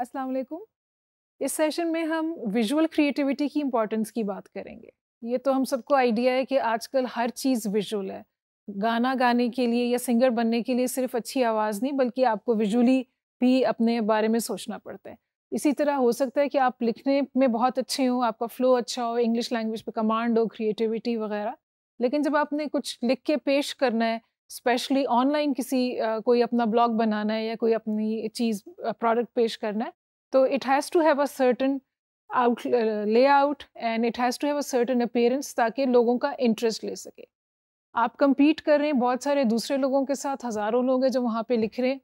अस्सलाम वालेकुम इस सेशन में हम विजुअल क्रिएटिविटी की इम्पोर्टेंस की बात करेंगे ये तो हम सबको आइडिया है कि आजकल हर चीज़ विजुअल है गाना गाने के लिए या सिंगर बनने के लिए सिर्फ अच्छी आवाज़ नहीं बल्कि आपको विजुअली भी अपने बारे में सोचना पड़ता है इसी तरह हो सकता है कि आप लिखने में बहुत अच्छे हों आपका फ़्लो अच्छा हो इंग्लिश लैंग्वेज पर कमांड हो क्रिएटिविटी वगैरह लेकिन जब आपने कुछ लिख के पेश करना है स्पेशली ऑनलाइन किसी uh, कोई अपना ब्लॉग बनाना है या कोई अपनी चीज़ प्रोडक्ट uh, पेश करना है तो it has to have a certain out layout and it has to have a certain appearance ताकि लोगों का इंटरेस्ट ले सके आप कंपीट कर रहे हैं बहुत सारे दूसरे लोगों के साथ हज़ारों लोग हैं जो वहाँ पे लिख रहे हैं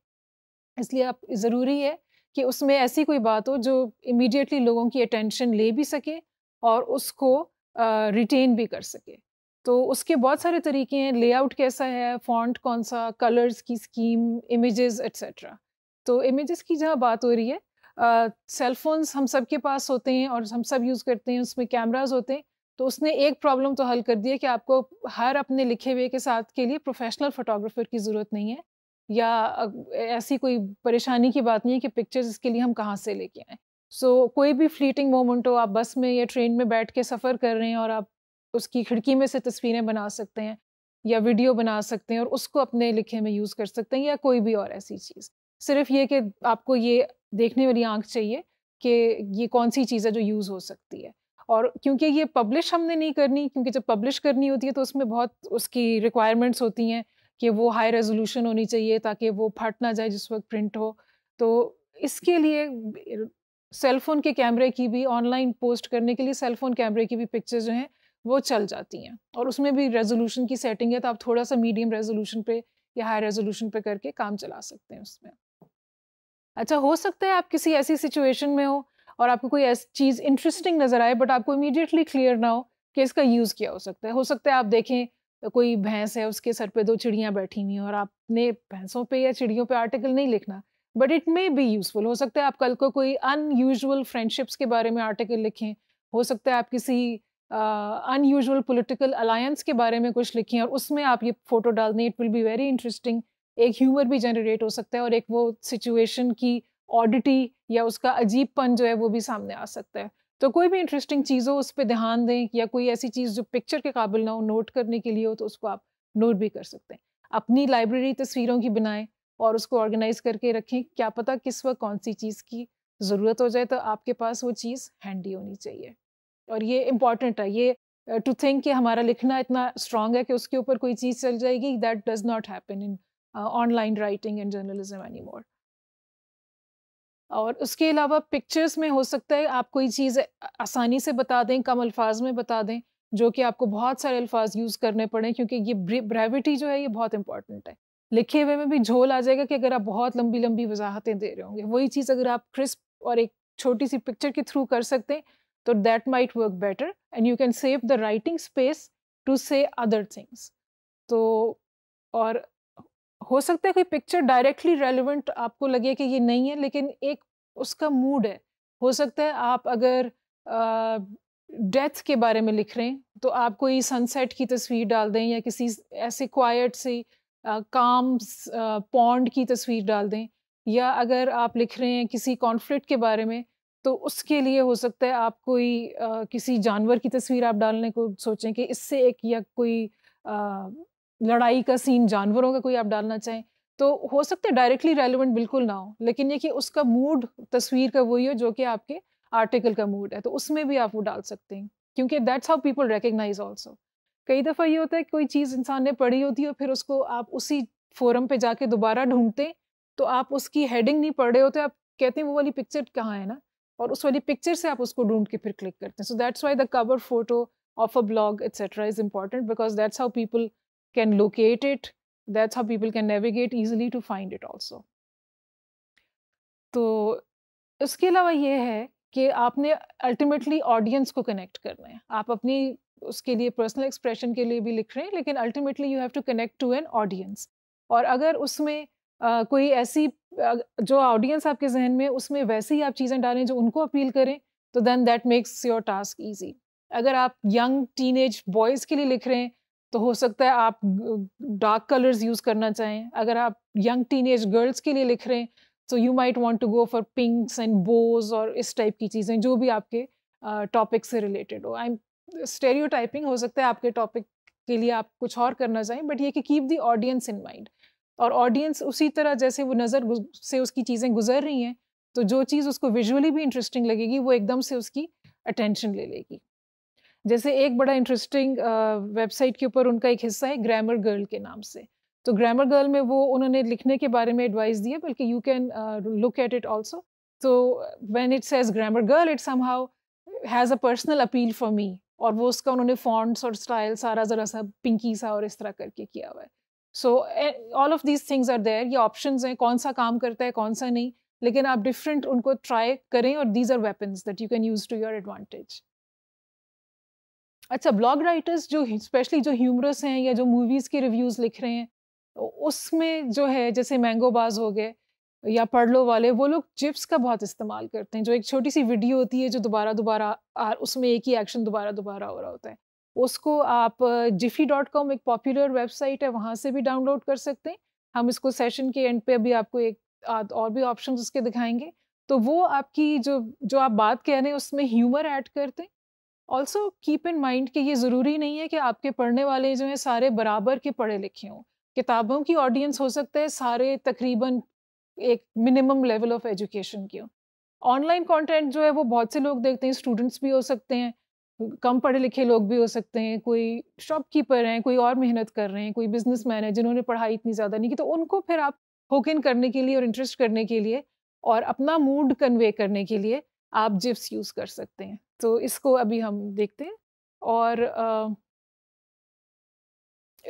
इसलिए आप ज़रूरी है कि उसमें ऐसी कोई बात हो जो इमीडिएटली लोगों की अटेंशन ले भी सके और उसको रिटेन uh, भी कर सके तो उसके बहुत सारे तरीके हैं लेआउट कैसा है फॉन्ट कौन सा कलर्स की स्कीम इमेजेस एट्सट्रा तो इमेजेस की जहाँ बात हो रही है सेलफ़ोन्स uh, हम सब के पास होते हैं और हम सब यूज़ करते हैं उसमें कैमराज होते हैं तो उसने एक प्रॉब्लम तो हल कर दी है कि आपको हर अपने लिखे हुए के साथ के लिए प्रोफेशनल फोटोग्राफर की ज़रूरत नहीं है या ऐसी कोई परेशानी की बात नहीं है कि पिक्चर्स इसके लिए हम कहाँ से लेके आएँ सो so, कोई भी फ्लीटिंग मोमेंट हो आप बस में या ट्रेन में बैठ के सफ़र कर रहे हैं और आप उसकी खिड़की में से तस्वीरें बना सकते हैं या वीडियो बना सकते हैं और उसको अपने लिखे में यूज़ कर सकते हैं या कोई भी और ऐसी चीज़ सिर्फ ये कि आपको ये देखने वाली आंख चाहिए कि ये कौन सी चीज़ है जो यूज़ हो सकती है और क्योंकि ये पब्लिश हमने नहीं करनी क्योंकि जब पब्लिश करनी होती है तो उसमें बहुत उसकी रिक्वायरमेंट्स होती हैं कि वो हाई रेजोल्यूशन होनी चाहिए ताकि वो फट ना जाए जिस वक्त प्रिंट हो तो इसके लिए सेलफोन के कैमरे की भी ऑनलाइन पोस्ट करने के लिए सेलफोन कैमरे की भी पिक्चर जो हैं वो चल जाती हैं और उसमें भी रेजोल्यूशन की सेटिंग है तो आप थोड़ा सा मीडियम रेजोल्यूशन पे या हाई रेजोल्यूशन पे करके काम चला सकते हैं उसमें अच्छा हो सकता है आप किसी ऐसी सिचुएशन में हो और आपको कोई ऐसी चीज़ इंटरेस्टिंग नज़र आए बट आपको इमीडिएटली क्लियर ना हो कि इसका यूज़ किया हो सकता है हो सकता है आप देखें तो कोई भैंस है उसके सर पे दो चिड़ियाँ बैठी हुई हैं और आपने भैंसों पे या चिड़ियों पे आर्टिकल नहीं लिखना but it may be useful हो सकता है आप कल को कोई अनयूजल फ्रेंडशिप्स के बारे में आर्टिकल लिखें हो सकता है आप किसी अनयूजल पोलिटिकल अलायंस के बारे में कुछ लिखी और उसमें आप ये फ़ोटो डाल दें it will be very interesting एक ह्यूमर भी जनरेट हो सकता है और एक वो सिचुएशन की ऑडिटी या उसका अजीबपन जो है वो भी सामने आ सकता है तो कोई भी इंटरेस्टिंग चीज़ हो उस पर ध्यान दें या कोई ऐसी चीज़ जो पिक्चर के काबिल ना हो नोट करने के लिए हो तो उसको आप नोट भी कर सकते हैं अपनी लाइब्रेरी तस्वीरों की बनाएं और उसको ऑर्गेनाइज करके रखें क्या पता किस वक्त कौन सी चीज़ की ज़रूरत हो जाए तो आपके पास वो चीज़ हैंडी होनी चाहिए और ये इम्पॉर्टेंट है ये टू uh, थिंक कि हमारा लिखना इतना स्ट्रांग है कि उसके ऊपर कोई चीज़ चल जाएगी that does not happen in online writing and journalism any more और उसके अलावा पिक्चर्स में हो सकता है आप कोई चीज़ आसानी से बता दें कम अल्फाज में बता दें जो कि आपको बहुत सारे अल्फाज यूज़ करने पड़े क्योंकि ये ब्रेविटी जो है ये बहुत इंपॉर्टेंट है लिखे हुए में भी झोल आ जाएगा कि अगर आप बहुत लंबी लंबी वजाहतें दे रहे होंगे वही चीज़ अगर आप क्रिस्प और एक छोटी सी पिक्चर के थ्रू कर सकते हैं So that might work better and you can save the writing space to say other things. तो और हो सकता है कोई पिक्चर डायरेक्टली रेलिवेंट आपको लगे कि ये नहीं है लेकिन एक उसका मूड है हो सकता है आप अगर डेथ के बारे में लिख रहे हैं तो आप कोई सनसेट की तस्वीर डाल दें या किसी ऐसे क्वाइट से काम पॉन्ड की तस्वीर डाल दें या अगर आप लिख रहे हैं किसी कॉन्फ्लिक्ट के बारे में तो उसके लिए हो सकता है आप कोई आ, किसी जानवर की तस्वीर आप डालने को सोचें कि इससे एक या कोई आ, लड़ाई का सीन जानवरों का कोई आप डालना चाहें तो हो सकता है डायरेक्टली रेलिवेंट बिल्कुल ना हो लेकिन ये कि उसका मूड तस्वीर का वही हो जो कि आपके आर्टिकल का मूड है तो उसमें भी आप वो डाल सकते हैं क्योंकि that's how people recognise also कई दफ़ा ये होता है कोई चीज़ इंसान ने पढ़ी होती है और फिर उसको आप उसी फोरम पे जाके दोबारा ढूंढते तो आप उसकी हेडिंग नहीं पढ़ रहे होते आप कहते हैं वो वाली पिक्चर कहाँ है ना और उस वाली पिक्चर से आप उसको ढूंढ के फिर क्लिक करते हैं so that's why the cover photo of a blog etcetera is important because that's how people can locate it that's how people can navigate easily to find it also तो उसके अलावा ये है कि आपने अल्टीमेटली ऑडियंस को connect करना है आप अपनी उसके लिए पर्सनल एक्सप्रेशन के लिए भी लिख रहे हैं लेकिन ultimately you have to connect to an audience और अगर उसमें कोई ऐसी जो ऑडियंस आपके जहन में उसमें वैसे ही आप चीज़ें डालें जो उनको अपील करें तो then that makes your task easy अगर आप यंग टीनेज बॉयज़ के लिए लिख रहे हैं तो हो सकता है आप डार्क कलर्स यूज़ करना चाहें अगर आप यंग टीनेज गर्ल्स के लिए लिख रहे हैं तो you might want to go for pinks and bows और इस टाइप की चीज़ें जो भी आपके टॉपिक uh, से रिलेटेड हो आई एम स्टेरियो हो सकता है आपके टॉपिक के लिए आप कुछ और करना चाहें बट ये कि keep the audience in mind और ऑडियंस उसी तरह जैसे वो नज़र से उसकी चीज़ें गुजर रही हैं तो जो चीज़ उसको विजुअली भी इंटरेस्टिंग लगेगी वो एकदम से उसकी अटेंशन ले लेगी जैसे एक बड़ा इंटरेस्टिंग वेबसाइट के ऊपर उनका एक हिस्सा है ग्रामर गर्ल के नाम से तो ग्रामर गर्ल में वो उन्होंने लिखने के बारे में एडवाइस दी है बल्कि you can look at it also तो when it's as Grammar Girl it somehow has a personal appeal for me और वो उसका उन्होंने फॉन्ट्स और स्टाइल सारा ज़रा सा पिंकी सा और इस तरह करके किया हुआ है so all of these things are there ये ऑप्शन हैं कौन सा काम करता है कौन सा नहीं लेकिन आप डिफरेंट उनको ट्राई करें और these are weapons that you can use to your advantage अच्छा ब्लॉग राइटर्स जो स्पेशली जो ह्यूमरस हैं या जो मूवीज़ के रिव्यूज़ लिख रहे हैं उसमें जो है जैसे मैंगो बाज हो गए या पढ़ लो वाले वो लोग जिप्स का बहुत इस्तेमाल करते हैं जो एक छोटी सी वीडियो होती है जो दोबारा दोबारा उसमें एक ही एक्शन दोबारा दोबारा हो रहा होता है उसको आप जिफी डॉट कॉम एक पॉपुलर वेबसाइट है वहाँ से भी डाउनलोड कर सकते हैं हम इसको सेशन के एंड पे अभी आपको एक और भी ऑप्शन उसके दिखाएंगे तो वो आपकी जो जो आप बात कह रहे हैं उसमें ह्यूमर ऐड करते हैं ऑल्सो कीप इन माइंड कि ये ज़रूरी नहीं है कि आपके पढ़ने वाले जो हैं सारे बराबर के पढ़े लिखे हों किताबों की ऑडियंस हो सकता है सारे तकरीबन एक मिनिमम लेवल ऑफ एजुकेशन की हो ऑनलाइन कंटेंट जो है वो बहुत से लोग देखते हैं स्टूडेंट्स भी हो सकते हैं कम पढ़े लिखे लोग भी हो सकते हैं कोई शॉपकीपर हैं कोई और मेहनत कर रहे हैं कोई बिज़नेस मैन है जिन्होंने पढ़ाई इतनी ज़्यादा नहीं की तो उनको फिर आप हुक इन करने के लिए और इंटरेस्ट करने के लिए और अपना मूड कन्वे करने के लिए आप जिप्स यूज़ कर सकते हैं तो इसको अभी हम देखते हैं और आ,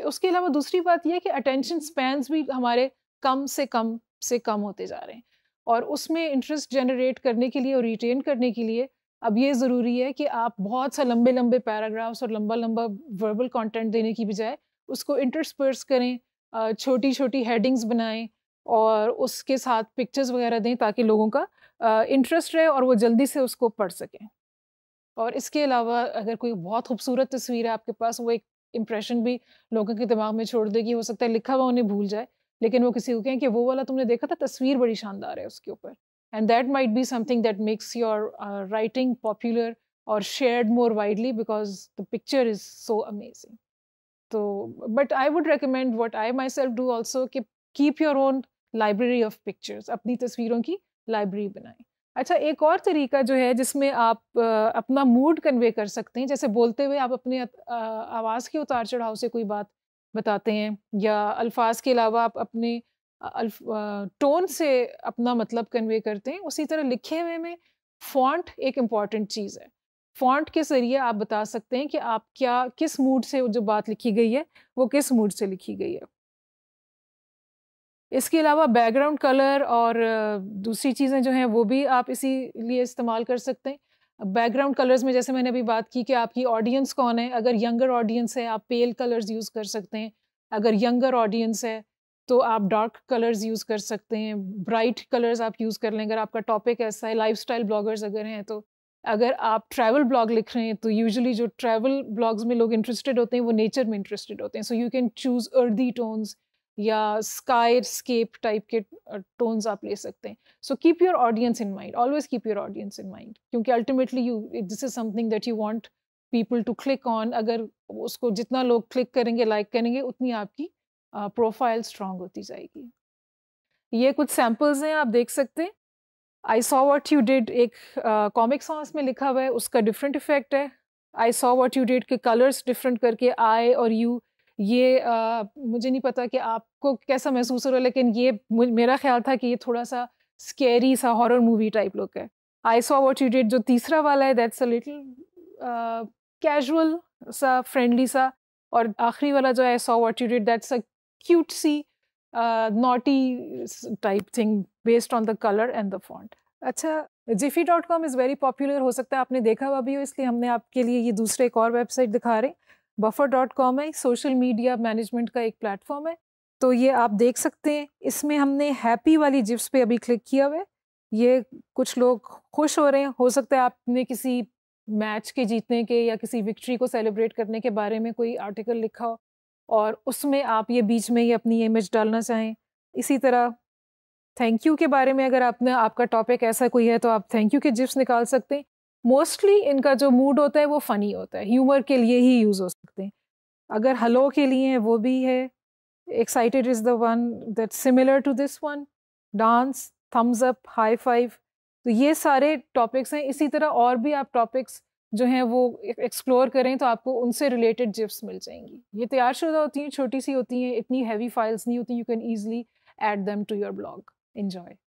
उसके अलावा दूसरी बात यह कि अटेंशन स्पैन्स भी हमारे कम से कम से कम होते जा रहे हैं और उसमें इंटरेस्ट जनरेट करने के लिए और रिटेन करने के लिए अब ये ज़रूरी है कि आप बहुत सा लंबे लंबे पैराग्राफ्स और लंबा लंबा वर्बल कंटेंट देने की बजाय उसको इंटरस्पर्स करें छोटी छोटी हेडिंग्स बनाएं और उसके साथ पिक्चर्स वगैरह दें ताकि लोगों का इंटरेस्ट रहे और वो जल्दी से उसको पढ़ सकें और इसके अलावा अगर कोई बहुत खूबसूरत तस्वीर है आपके पास वो एक इम्प्रेशन भी लोगों के दिमाग में छोड़ देगी हो सकता है लिखा हुआ उन्हें भूल जाए लेकिन वो किसी को कहें कि वो वाला तुमने देखा था तस्वीर बड़ी शानदार है उसके ऊपर And that might be something that makes your uh, writing popular or shared more widely because the picture is so amazing. So, but I would recommend what I myself do also keep keep your own library of pictures, apni tasveeron ki library बनाएं. अच्छा एक और तरीका जो है जिसमें आप आ, अपना मूड कन्वे कर सकते हैं जैसे बोलते हुए आप अपने आवाज़ के उतार चढ़ाव से कोई बात बताते हैं या अल्फाज के अलावा आप अपने टोन से अपना मतलब कन्वे करते हैं उसी तरह लिखे हुए में फॉन्ट एक इम्पॉर्टेंट चीज़ है फॉन्ट के ज़रिए आप बता सकते हैं कि आप क्या किस मूड से जो बात लिखी गई है वो किस मूड से लिखी गई है इसके अलावा बैकग्राउंड कलर और दूसरी चीज़ें जो हैं वो भी आप इसी लिए इस्तेमाल कर सकते हैं बैकग्राउंड कलर्स में जैसे मैंने अभी बात की कि आपकी ऑडियंस कौन है अगर यंगर ऑडियंस है आप पेल कलर्स यूज़ कर सकते हैं अगर यंगर ऑडियंस है तो आप डार्क कलर्स यूज़ कर सकते हैं ब्राइट कलर्स आप यूज़ कर लें अगर आपका टॉपिक ऐसा है स्टाइल ब्लॉगर्स अगर हैं तो अगर आप ट्रैवल ब्लॉग लिख रहे हैं तो यूजुअली जो ट्रैवल ब्लॉग्स में लोग इंटरेस्टेड होते हैं वो नेचर में इंटरेस्टेड होते हैं so you can choose earthy tones या स्काई स्केप टाइप के टोन्स आप ले सकते हैं so keep your audience in mind always keep your audience in mind क्योंकि ultimately you this is something that you want people to click on अगर उसको जितना लोग क्लिक करेंगे लाइक like करेंगे उतनी आपकी प्रोफाइल स्ट्रांग होती जाएगी ये कुछ सैम्पल्स हैं आप देख सकते हैं I saw what you did एक कॉमिक uh, सॉन्ग्स में लिखा हुआ है उसका डिफरेंट इफेक्ट है I saw what you did के कलर्स डिफरेंट करके आई और यू ये uh, मुझे नहीं पता कि आपको कैसा महसूस हो रहा है लेकिन ये मेरा ख्याल था कि ये थोड़ा सा स्केरी सा हॉरर मूवी टाइप लुक है I saw what you did जो तीसरा वाला है दैट्स अ लिटिल कैजुअल सा फ्रेंडली सा और आखिरी वाला जो I saw what you did that's a cutesy, see uh, naughty type thing based on the color and the font. अच्छा Giphy dot com is very popular हो सकता है आपने देखा हुआ भी हो इसलिए हमने आपके लिए ये दूसरे एक और वेबसाइट दिखा रहे हैं बफर डॉट कॉम है सोशल मीडिया मैनेजमेंट का एक प्लेटफॉर्म है तो ये आप देख सकते हैं इसमें हमने हैप्पी वाली जिप्स पे अभी क्लिक किया हुआ है ये कुछ लोग खुश हो रहे हैं हो सकता है आपने किसी मैच के जीतने के या किसी विक्ट्री को सेलिब्रेट करने के बारे में कोई आर्टिकल लिखा हो और उसमें आप ये बीच में ही अपनी इमेज डालना चाहें इसी तरह थैंक यू के बारे में अगर आपने आपका टॉपिक ऐसा कोई है तो आप थैंक यू के जिप्स निकाल सकते हैं मोस्टली इनका जो मूड होता है वो फ़नी होता है ह्यूमर के लिए ही यूज़ हो सकते हैं अगर हलो के लिए हैं वो भी है excited is the one that similar to this one dance thumbs up high five तो ये सारे टॉपिक्स हैं इसी तरह और भी आप टॉपिक्स जो हैं वो एक्सप्लोर करें तो आपको उनसे रिलेटेड जिप्स मिल जाएंगी ये तैयार शुदा होती हैं छोटी सी होती हैं इतनी हैवी फाइल्स नहीं होती you can easily add them to your blog enjoy